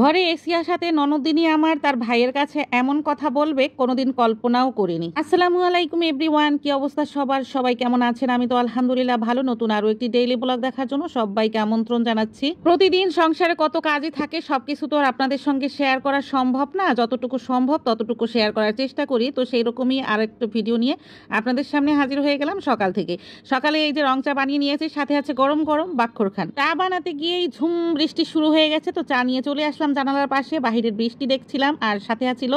ঘরে এসিয়ার সাথে ননদিনী আমার তার ভাইয়ের কাছে এমন কথা বলবে কোনোদিন কল্পনাও করিনি আসসালামু আলাইকুম ওয়ান কি অবস্থা সবার সবাই কেমন আছেন আমি তো আলহামদুলিল্লাহ ভালো নতুন আরও একটি ডেইলি ব্লগ দেখার জন্য সবাইকে আমন্ত্রণ জানাচ্ছি প্রতিদিন সংসারে কত কাজই থাকে সবকিছু তো আর আপনাদের সঙ্গে শেয়ার করা সম্ভব না যতটুকু সম্ভব ততটুকু শেয়ার করার চেষ্টা করি তো সেই রকমই আর একটা ভিডিও নিয়ে আপনাদের সামনে হাজির হয়ে গেলাম সকাল থেকে সকালে এই যে রং চা বানিয়ে নিয়েছি সাথে আছে গরম গরম বাক্ষর খান চা বানাতে গিয়েই ঝুম বৃষ্টি শুরু হয়ে গেছে তো চা নিয়ে চলে আসলাম বসলাম জানালার পাশে বাহিরের বৃষ্টি দেখছিলাম আর সাথে আছিল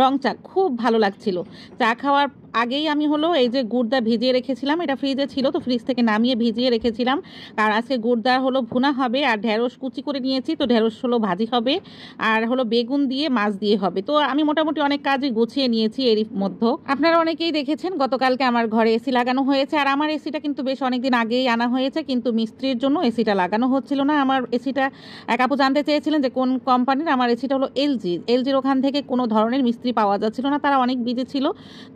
রং চা খুব ভালো লাগছিল চা খাওয়ার আগেই আমি হলো এই যে গুড়দা ভিজিয়ে রেখেছিলাম এটা ফ্রিজে ছিল তো ফ্রিজ থেকে নামিয়ে ভিজিয়ে রেখেছিলাম আর আজকে গুড়দা হলো ভুনা হবে আর ঢ্যাঁড়স কুচি করে নিয়েছি তো ঢ্যাঁড়স হলো ভাজি হবে আর হলো বেগুন দিয়ে মাছ দিয়ে হবে তো আমি মোটামুটি অনেক কাজই গুছিয়ে নিয়েছি এরই মধ্যে আপনারা অনেকেই দেখেছেন গতকালকে আমার ঘরে এসি লাগানো হয়েছে আর আমার এসিটা কিন্তু বেশ অনেকদিন আগেই আনা হয়েছে কিন্তু মিস্ত্রির জন্য এসিটা লাগানো হচ্ছিল না আমার এসিটা এক আপু জানতে চেয়েছিলেন যে কোন কোম্পানির আমার এসিটা হলো এলজি এলজির ওখান থেকে কোনো ধরনের মিস্ত্রি পাওয়া যাচ্ছিল না তারা অনেক বিজি ছিল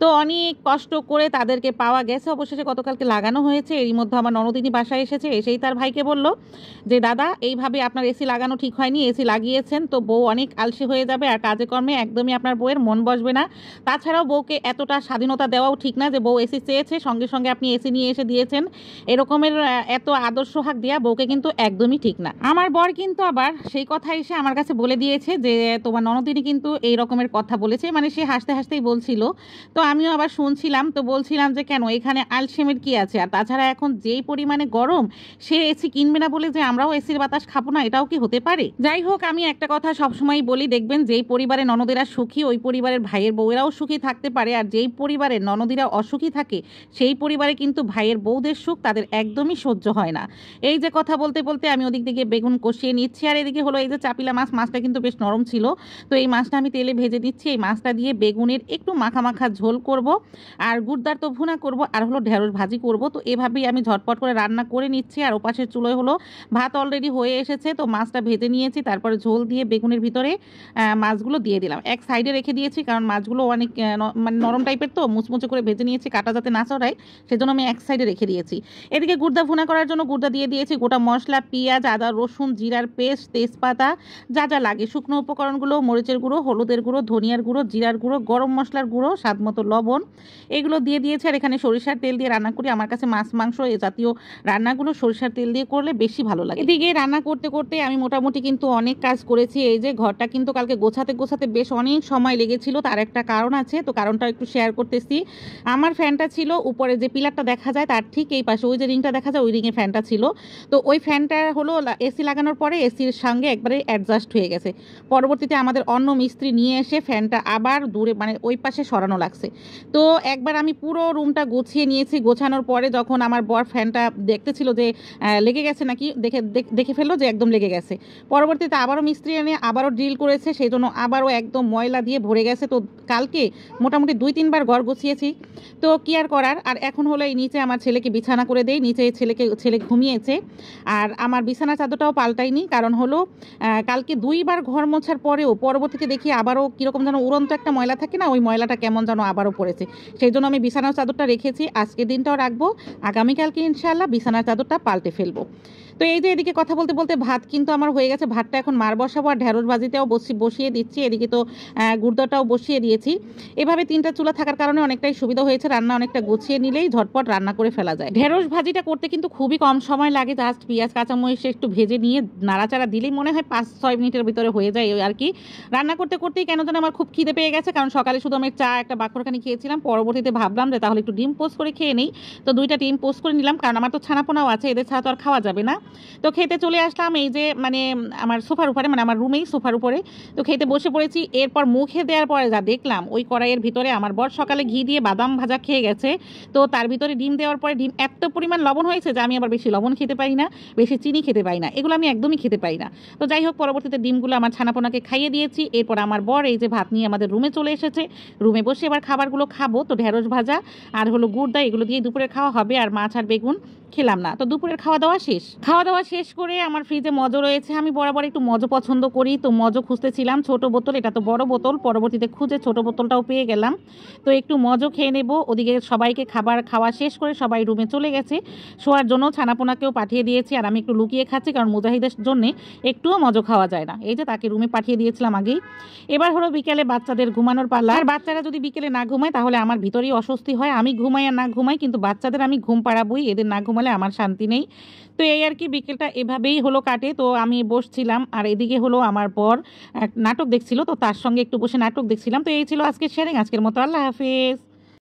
তো অনেক অনেক কষ্ট করে তাদেরকে পাওয়া গেছে অবশেষে গতকালকে লাগানো হয়েছে এরই মধ্যে আমার ননদিনী বাসায় এসেছে এসেই তার ভাইকে বলল যে দাদা এইভাবে আপনার এসি লাগানো ঠিক হয়নি এসি লাগিয়েছেন তো বউ অনেক আলসে হয়ে যাবে আর কাজে কর্মে একদমই আপনার বউয়ের মন বসবে না তাছাড়াও বউকে এতটা স্বাধীনতা দেওয়াও ঠিক না যে বউ এসি চেয়েছে সঙ্গে সঙ্গে আপনি এসি নিয়ে এসে দিয়েছেন এরকমের এত আদর্শ হাক দেওয়া বউকে কিন্তু একদমই ঠিক না আমার বর কিন্তু আবার সেই কথা এসে আমার কাছে বলে দিয়েছে যে তোমার ননদিনী কিন্তু এই রকমের কথা বলেছে মানে সে হাসতে হাসতেই বলছিল তো আমিও আবার শুনছিলাম তো বলছিলাম যে কেন এখানে আলসেমের কি আছে আর তাছাড়া এখন যেই পরিমাণে গরম সে এসি কিনবে না বলে যে আমরাও এসির বাতাস খাবো না এটাও কি হতে পারে যাই হোক আমি একটা কথা সবসময় বলি দেখবেন যেই পরিবারে ননদেরা সুখী ওই পরিবারের ভাইয়ের বউয়েরাও সুখী থাকতে পারে আর যেই পরিবারে ননদীরা অসুখী থাকে সেই পরিবারে কিন্তু ভাইয়ের বউদের সুখ তাদের একদমই সহ্য হয় না এই যে কথা বলতে বলতে আমি ওদিক দিকে বেগুন কষিয়ে নিচ্ছি আর এদিকে হলো এই যে চাপিলা মাছ মাছটা কিন্তু বেশ নরম ছিল তো এই মাছটা আমি তেলে ভেজে দিচ্ছি এই মাছটা দিয়ে বেগুনের একটু মাখা মাখা ঝোল করবো আর গুড়দার তো ভুনা করব আর হলো ঢেঁড়স ভাজি করব তো এভাবেই আমি ঝটপট করে রান্না করে নিচ্ছি আর ওপাশের চুলোয় হলো ভাত অলরেডি হয়ে এসেছে তো মাছটা ভেজে নিয়েছি তারপরে ঝোল দিয়ে বেগুনের ভিতরে মাছগুলো দিয়ে দিলাম এক সাইডে রেখে দিয়েছি কারণ মাছগুলো অনেক মানে নরম টাইপের তো মুচমুচে করে ভেজে নিয়েছি কাটা যাতে না চড়ায় সেজন্য আমি এক সাইডে রেখে দিয়েছি এদিকে গুড়দা ভুনা করার জন্য গুড়দা দিয়ে দিয়েছি গোটা মশলা পেঁয়াজ আদা রসুন জিরার পেস্ট তেজপাতা যা যা লাগে শুকনো উপকরণগুলো মরিচের গুঁড়ো হলুদের গুঁড়ো ধনিয়ার গুঁড়ো জিরার গুঁড়ো গরম মশলার গুঁড়ো স্বাদ মতো লবণ এগুলো দিয়ে দিয়েছে আর এখানে সরিষার তেল দিয়ে রান্না করি আমার কাছে মাছ মাংস এ জাতীয় রান্নাগুলো সরিষার তেল দিয়ে করলে বেশি ভালো লাগে এদিকে রান্না করতে করতে আমি মোটামুটি কিন্তু অনেক কাজ করেছি এই যে ঘরটা কিন্তু কালকে গোছাতে গোছাতে বেশ অনেক সময় লেগেছিল তার একটা কারণ আছে তো কারণটা একটু শেয়ার করতেছি আমার ফ্যানটা ছিল উপরে যে পিলারটা দেখা যায় তার ঠিক এই পাশে ওই যে রিংটা দেখা যায় ওই রিংয়ে ফ্যানটা ছিল তো ওই ফ্যানটা হলো এসি লাগানোর পরে এসির সঙ্গে একবারে অ্যাডজাস্ট হয়ে গেছে পরবর্তীতে আমাদের অন্য মিস্ত্রি নিয়ে এসে ফ্যানটা আবার দূরে মানে ওই পাশে সরানো লাগছে তো তো একবার আমি পুরো রুমটা গুছিয়ে নিয়েছি গোছানোর পরে যখন আমার বর ফ্যানটা দেখতেছিল যে লেগে গেছে নাকি দেখে দেখে ফেললো যে একদম লেগে গেছে পরবর্তীতে আবারও মিস্ত্রি এনে আবারও ড্রিল করেছে সেই জন্য আবারও একদম ময়লা দিয়ে ভরে গেছে তো কালকে মোটামুটি দুই তিনবার ঘর গুছিয়েছি তো কি আর করার আর এখন হলো এই নিচে আমার ছেলেকে বিছানা করে দেই নিচে ছেলেকে ছেলে ঘুমিয়েছে আর আমার বিছানা চাদরটাও পাল্টাইনি কারণ হলো কালকে দুইবার ঘর মোছার পরেও পরবর্তীতে দেখি আবারও কীরকম যেন উড়ন্ত একটা ময়লা থাকে না ওই ময়লাটা কেমন যেন আবারও পড়েছে সেই জন্য আমি বিছানার চাদরটা রেখেছি আজকে দিনটাও রাখবো আগামীকালকে ইনশাল্লাহ বিছানার চাদরটা পাল্টে ফেলবো তো এই যে এদিকে কথা বলতে বলতে ভাত কিন্তু আমার হয়ে গেছে ভাতটা এখন মার বসাবো আর ঢেঁড়স ভাজিতেও বসি বসিয়ে দিচ্ছি এদিকে তো গুর্দাটাও বসিয়ে দিয়েছি এভাবে তিনটা চুলা থাকার কারণে অনেকটাই সুবিধা হয়েছে রান্না অনেকটা গুছিয়ে নিলেই ঝটপট রান্না করে ফেলা যায় ঢেঁড়স ভাজিটা করতে কিন্তু খুবই কম সময় লাগে জাস্ট পেঁয়াজ কাঁচামরিচ একটু ভেজে নিয়ে নাড়াচাড়া দিলেই মনে হয় পাঁচ ছয় মিনিটের ভিতরে হয়ে যায় আর কি রান্না করতে করতেই কেন যেন আমার খুব খিদে পেয়ে গেছে কারণ সকালে শুধু আমি চা একটা বাকরখানি খেয়েছিলাম পরবর্তীতে ভাবলাম যে তাহলে একটু ডিম পোস্ট করে খেয়ে নিই তো দুইটা ডিম পোস্ট করে নিলাম কারণ আমার তো ছানাপোনাও আছে এদের ছাড়া তো আর খাওয়া যাবে না তো খেতে চলে আসলাম এই যে মানে আমার সোফার উপরে মানে আমার রুমেই সোফার উপরে তো খেতে বসে পড়েছি এরপর মুখে দেওয়ার পরে যা দেখলাম ওই কড়াইয়ের ভিতরে আমার বর সকালে ঘি দিয়ে বাদাম ভাজা খেয়ে গেছে তো তার ভিতরে ডিম দেওয়ার পরে ডিম এত পরিমাণ লবণ হয়েছে যে আমি আবার বেশি লবণ খেতে পাই না বেশি চিনি খেতে পাই না এগুলো আমি একদমই খেতে পাই না তো যাই হোক পরবর্তীতে ডিমগুলো আমার ছানাপোনাকে খাইয়ে দিয়েছি এরপর আমার বর এই যে ভাত নিয়ে আমাদের রুমে চলে এসেছে রুমে বসে এবার খাবারগুলো খাবো তো ঢেঁড়স ভাজা আর হলো গুড় দা এগুলো দিয়ে দুপুরে খাওয়া হবে আর মাছ আর বেগুন খেলাম না তো দুপুরের খাওয়া দাওয়া শেষ খাওয়া দাওয়া শেষ করে আমার ফ্রিজে মজো রয়েছে আমি বরাবর একটু মজো পছন্দ করি তো মজো খুঁজতেছিলাম ছোট বোতল এটা তো বড় বোতল পরবর্তীতে খুঁজে ছোট বোতলটাও পেয়ে গেলাম তো একটু মজো খেয়ে নেব ওদিকে সবাইকে খাবার খাওয়া শেষ করে সবাই রুমে চলে গেছে শোয়ার জন্য ছানাপোনাকেও পাঠিয়ে দিয়েছি আর আমি একটু লুকিয়ে খাচ্ছি কারণ মুজাহিদের জন্যে একটুও মজো খাওয়া যায় না এই যে তাকে রুমে পাঠিয়ে দিয়েছিলাম আগেই এবার হলো বিকেলে বাচ্চাদের ঘুমানোর পাল্লা আর বাচ্চারা যদি বিকেলে না ঘুমায় তাহলে আমার ভিতরেই অস্বস্তি হয় আমি ঘুমাই আর না ঘুমাই কিন্তু বাচ্চাদের আমি ঘুম পাড়াবই এদের না ঘুমাই হলে আমার শান্তি নেই তো এই আর কি বিকেলটা এভাবেই হলো কাটে তো আমি বসছিলাম আর এদিকে হলো আমার পর নাটক দেখছিল তো তার সঙ্গে একটু বসে নাটক দেখছিলাম তো এই ছিল আজকে শেয়ারিং আজকের মতো আল্লাহ হাফিজ